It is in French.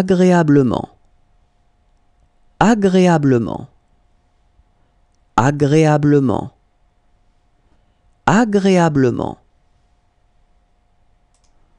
agréablement, agréablement, agréablement, agréablement.